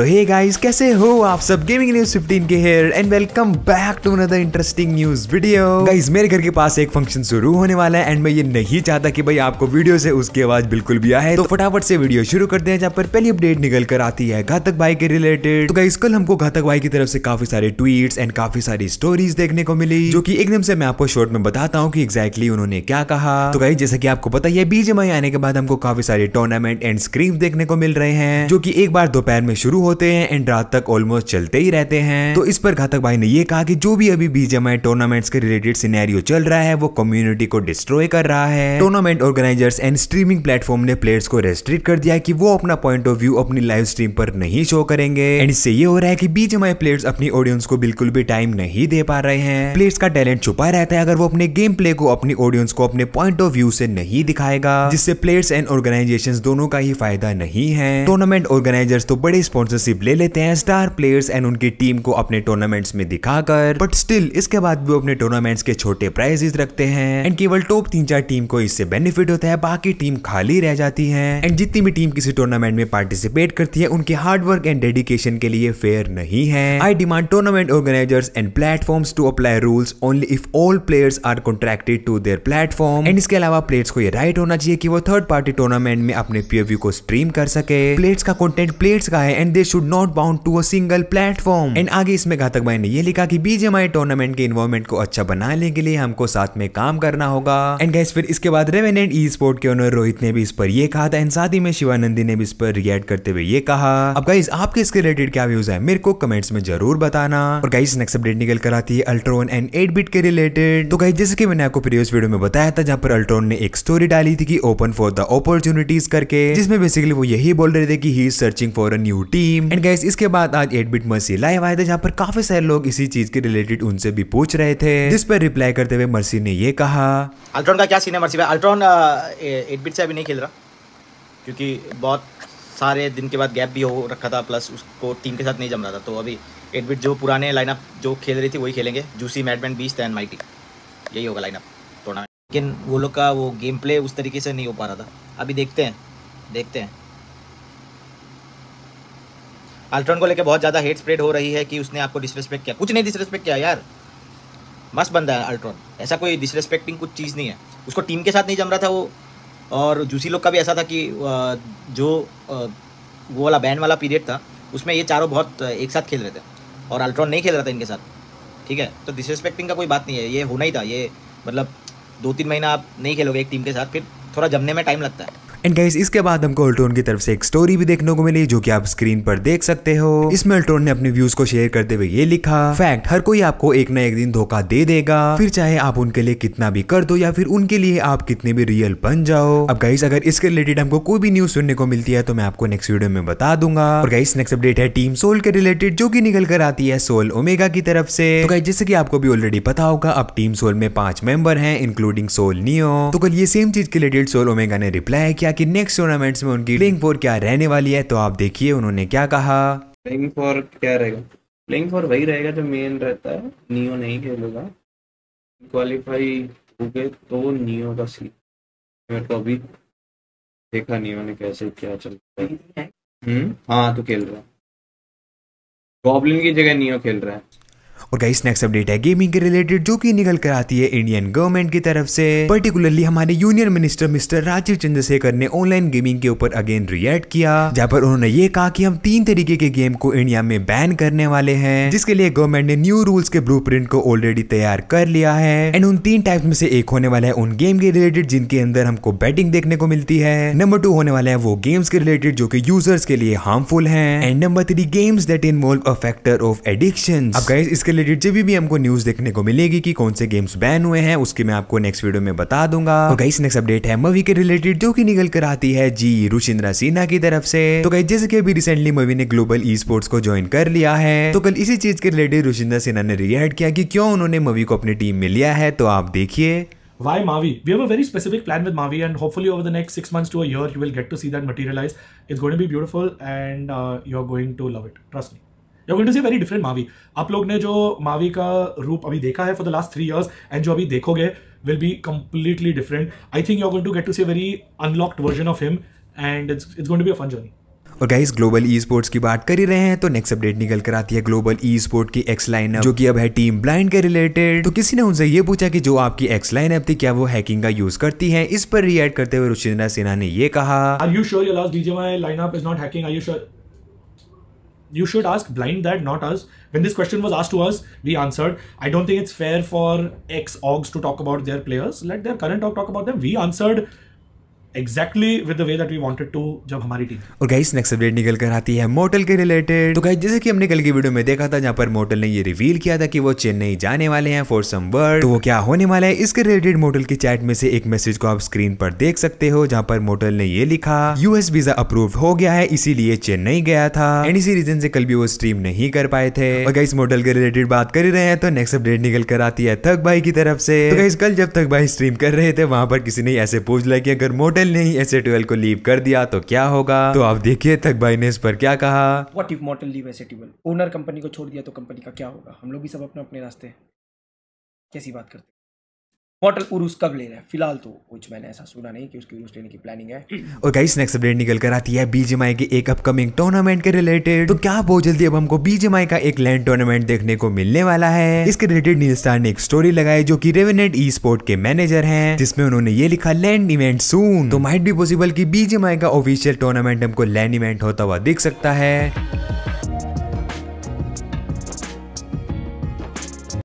तो hey guys कैसे हो आप सब गेमिंग न्यूज 15 के here and welcome back to another interesting news video guys मेरे घर के पास एक फंक्शन शुरू होने वाला है एंड मैं ये नहीं चाहता कि भाई आपको वीडियो से उसकी आवाज बिल्कुल भी आए तो फटाफट से वीडियो शुरू करते हैं जहाँ पर पहली अपडेट निकल कर आती है घातक भाई के रिलेटेड तो गाइस कल हमको घातक भाई की तरफ से काफी सारे ट्वीट एंड काफी सारी स्टोरीज देखने को मिली जो की एकदम से मैं आपको शॉर्ट में बताता हूँ की एक्जैक्टली उन्होंने क्या कहा तो गाइस जैसा की आपको पता है बीजेमई आने के बाद हमको काफी सारे टूर्नामेंट एंड स्क्रीन देखने को मिल रहे हैं जो की एक बार दोपहर में शुरू हो होते हैं एंड रात तक ऑलमोस्ट चलते ही रहते हैं तो इस पर घातक भाई ने यह कहा कि जो भी अभी बीजेमआई टूर्नामेंट्स के रिलेटेड सिनेरियो चल रहा है वो कम्युनिटी को डिस्ट्रॉय कर रहा है tournament organizers and streaming platform ने प्लेयर्स को रेस्ट्रिक्ट कर दिया कि वो अपना पॉइंट ऑफ व्यू अपनी लाइव स्ट्रीम पर नहीं शो करेंगे एंड इससे ये हो रहा है की बीजेमआई प्लेयर्स अपनी ऑडियंस को बिल्कुल भी टाइम नहीं दे पा रहे हैं प्लेयर्स का टैलेंट छुपा रहता है अगर वो अपने गेम प्ले को अपनी ऑडियंस को अपने पॉइंट ऑफ व्यू से नहीं दिखाएगा जिससे प्लेयर्स एंड ऑर्गेनाइजेशन दोनों का ही फायदा नहीं है टूर्नामेंट ऑर्गेनाइजर्स तो बड़े स्पॉन्सर स्पॉन्सरशिप ले लेते हैं स्टार प्लेयर्स एंड उनकी टीम को अपने टूर्नामेंट्स में दिखाकर बट स्टिल इसके बाद भी अपने टूर्नामेंट्स के छोटे प्राइजेस रखते हैं एंड केवल टॉप तीन चार टीम को इससे बेनिफिट होता है बाकी टीम खाली रह जाती है एंड जितनी भी टीम किसी टूर्नामेंट में पार्टिसिपेट करती है उनके हार्डवर्क एंड डेडिकेशन के लिए फेयर नहीं है I demand tournament organizers and platform to apply rules only if all players are contracted to their platform and इसके अलावा प्लेयर्स को ये राइट होना चाहिए कि वो थर्ड पार्टी टूर्नामेंट में अपने पीएवी को स्ट्रीम कर सके प्लेयर्स का कंटेंट प्लेयर्स का है and they should not bound to a single platform and आगे इसमें घातक भाई ने ये लिखा कि बीजेमआई टूर्नामेंट के इन्वॉर्मेंट को अच्छा बनाने के लिए हमको साथ में काम करना होगा एंड गैस फिर इसके बाद रेवेनेंट ई स्पोर्ट के ओनर रोहित ने भी इस पर यह कहा था एंड साथ ही में शिवानंदी ने भी इस पर रिएक्ट करते हुए ये कहा अब गाइज आपके इसके रिलेटेड क्या व्यूज है मेरे को कमेंट्स में जरूर बताना और गाइज नेक्स्ट अपडेट निकल कर आती है अल्ट्रोन एंड एट बिट के रिलेटेड तो गाइज जैसे कि मैंने आपको प्रीवियस वीडियो में बताया था जहां पर अल्ट्रोन ने एक स्टोरी डाली थी कि ओपन फॉर द अपॉर्चुनिटीज करके जिसमें बेसिकली वो यही बोल रहे थे कि he searching for a new team team and guys इसके बाद आज एट बिट मर्सी लाइव आए थे जहाँ पर काफी सारे लोग इसी चीज के रिलेटेड उनसे भी पूछ रहे थे जिस पर रिप्लाई करते हुए मर्सी ने ये कहा अल्ट्रॉन का क्या सीन है मर्सी अल्ट्रॉन एट बिट से अभी नहीं खेल रहा क्योंकि बहुत सारे दिन के बाद गैप भी हो रखा था प्लस उसको टीम के साथ नहीं जम रहा था तो अभी एट बिट जो पुराने लाइनअप जो खेल रही थी वही खेलेंगे जूसी मैडमैन बीस दैन माइटी यही होगा लाइनअप टूर्नामेंट लेकिन वो लोग का वो गेम प्ले उस तरीके से नहीं हो पा रहा था अभी देखते हैं देखते हैं अल्ट्रॉन को लेकर बहुत ज़्यादा हेट स्प्रेड हो रही है कि उसने आपको डिसरेस्पेक्ट किया कुछ नहीं डिसरेस्पेक्ट किया यार मस्त बंदा है अल्ट्रॉन ऐसा कोई डिसरेस्पेक्टिंग कुछ चीज़ नहीं है उसको टीम के साथ नहीं जम रहा था वो और जूसी लोग का भी ऐसा था कि जो वो वाला बैन वाला पीरियड था उसमें ये चारों बहुत एक साथ खेल रहे थे और अल्ट्रॉन नहीं खेल रहा था इनके साथ ठीक है तो डिसरेस्पेक्टिंग का कोई बात नहीं है ये होना ही था ये मतलब दो तीन महीना आप नहीं खेलोगे एक टीम के साथ फिर थोड़ा जमने में टाइम लगता है एंड गाइस इसके बाद हमको अल्ट्रोन की तरफ से एक स्टोरी भी देखने को मिली जो कि आप स्क्रीन पर देख सकते हो इसमें अल्ट्रोन ने अपने व्यूज को शेयर करते हुए ये लिखा फैक्ट हर कोई आपको एक ना एक दिन धोखा दे देगा फिर चाहे आप उनके लिए कितना भी कर दो या फिर उनके लिए आप कितने भी रियल बन जाओ अब गाइस अगर इसके रिलेटेड हमको कोई भी न्यूज सुनने को मिलती है तो मैं आपको नेक्स्ट वीडियो में बता दूंगा और गाइस नेक्स्ट अपडेट है टीम सोल के रिलेटेड जो की निकल कर आती है सोल ओमेगा की तरफ से तो गाइस जैसे की आपको भी ऑलरेडी पता होगा अब टीम सोल में पांच मेंबर है इंक्लूडिंग सोल नियो तो कल ये सेम चीज के रिलेटेड सोल ओमेगा ने रिप्लाई किया किया कि नेक्स्ट टूर्नामेंट में उनकी प्लेइंग फोर क्या रहने वाली है तो आप देखिए उन्होंने क्या कहा प्लेइंग फोर क्या रहेगा प्लेइंग फोर वही रहेगा जो मेन रहता है नियो नहीं खेलेगा क्वालिफाई हो गए तो नियो का सीट मैं तो अभी देखा नियो ने कैसे क्या चलता है हम्म, हाँ तो खेल रहा है गॉबलिन की जगह नियो खेल रहा है और गाइस नेक्स्ट अपडेट है गेमिंग के रिलेटेड जो कि निकल कर आती है इंडियन गवर्नमेंट की तरफ से पर्टिकुलरली हमारे union minister mister Rajeev Chandrasekhar ने ऑनलाइन गेमिंग के ऊपर अगेन रिएक्ट किया जहाँ पर उन्होंने ये कहा कि हम तीन तरीके के गेम को इंडिया में बैन करने वाले हैं जिसके लिए गवर्नमेंट ने न्यू रूल्स के ब्लू को ऑलरेडी तैयार कर लिया है एंड उन तीन टाइप में से एक होने वाला है उन गेम के रिलेटेड जिनके अंदर हमको बैटिंग देखने को मिलती है नंबर टू होने वाला है वो गेम्स के रिलेटेड जो की यूजर्स के लिए हार्मफुल है and number three games that involve a factor of addiction अब गाइस इसके उसके रिलेटेड जब भी हमको न्यूज देखने को मिलेगी कि कौन से गेम्स बैन हुए हैं उसके मैं आपको नेक्स्ट वीडियो में बता दूंगा तो गाइस नेक्स्ट अपडेट है मूवी के रिलेटेड जो की निकल कर आती है जी रुचिंद्रा सिन्हा की तरफ से तो गाइस जैसे की अभी रिसेंटली मूवी ने ग्लोबल ई स्पोर्ट्स को ज्वाइन कर लिया है तो कल इसी चीज के रिलेटेड रुचिंद्रा सिन्हा ने रिएक्ट किया कि क्यों उन्होंने मूवी को अपनी टीम में लिया है तो आप देखिए why Mavi? We have a very specific plan with Mavi, and hopefully over the next six months to a year, you will get to see that materialize. It's going to be beautiful, and uh, you're going to love it. Trust me. You going to see very different Mavi आप लोग ने जो मावी का रूप अभी देखा है for the last three years and जो अभी देखोगे will be completely different I think you are going to get to see very unlocked version of him and it's it's going to be a fun journey और guys Global Esports की बात कर ही रहे हैं तो next update निकल कर आती है ग्लोबल ई स्पोर्ट की एक्स लाइन जो कि अब है टीम ब्लाइंड के रिलेटेड तो किसी ने उनसे ये पूछा कि जो आपकी एक्स लाइनअप थी क्या वो हैकिंग का यूज करती है इस पर रिएक्ट करते हुए रुचिंद्रा सिन्हा ने ये कहा are you sure your last DJ my lineup is not hacking are you sure you should ask blind that not us when this question was asked to us we answered i don't think it's fair for ex ogs to talk about their players let their current org talk about them we answered exactly with the way that we wanted to जब हमारी team और guys next update निकल कर आती है motel के रिलेटेड तो गाइस जैसे कि हमने कल की वीडियो में देखा था जहां पर मोटल ने ये रिवील किया था कि वो चेन्नई जाने वाले हैं फॉर सम वर्ड तो वो क्या होने वाला है इसके रिलेटेड मोटल के चैट में से एक मैसेज को आप स्क्रीन पर देख सकते हो जहाँ पर मोटल ने ये लिखा यूएस वीजा अप्रूव हो गया है इसीलिए चेन्नई गया था एंड इसी रीजन से कल भी वो स्ट्रीम नहीं कर पाए थे और गाइस मोटल के रिलेटेड बात कर रहे हैं तो नेक्स्ट अपडेट निकल कर आती है थक भाई की तरफ से तो गाइस कल जब थक भाई स्ट्रीम कर रहे थे वहां पर किसी ने ऐसे पूछ लिया कि अगर मोटल पटेल ने ही एस ट्वेल्व को लीव कर दिया तो क्या होगा तो आप देखिए तक भाई ने इस पर क्या कहा what if Mortal leave S twelve owner company को छोड़ दिया तो कंपनी का क्या होगा हम लोग भी सब अपने अपने रास्ते कैसी बात करते पोर्टल उरूस कब ले रहे हैं फिलहाल तो कुछ मैंने ऐसा सुना नहीं कि उसकी उरूस लेने की प्लानिंग है और गाइस नेक्स्ट अपडेट निकल कर आती है बीजेमआई के एक अपकमिंग टूर्नामेंट के रिलेटेड तो क्या बहुत जल्दी अब हमको बीजेमआई का एक लैंड टूर्नामेंट देखने को मिलने वाला है इसके रिलेटेड नील स्टार ने एक स्टोरी लगाई जो की रेवेनेट ई स्पोर्ट के मैनेजर है जिसमें उन्होंने ये लिखा लैंड इवेंट सून तो माइट भी पॉसिबल की बीजेमआई का ऑफिशियल टूर्नामेंट हमको लैंड इवेंट होता हुआ दिख सकता है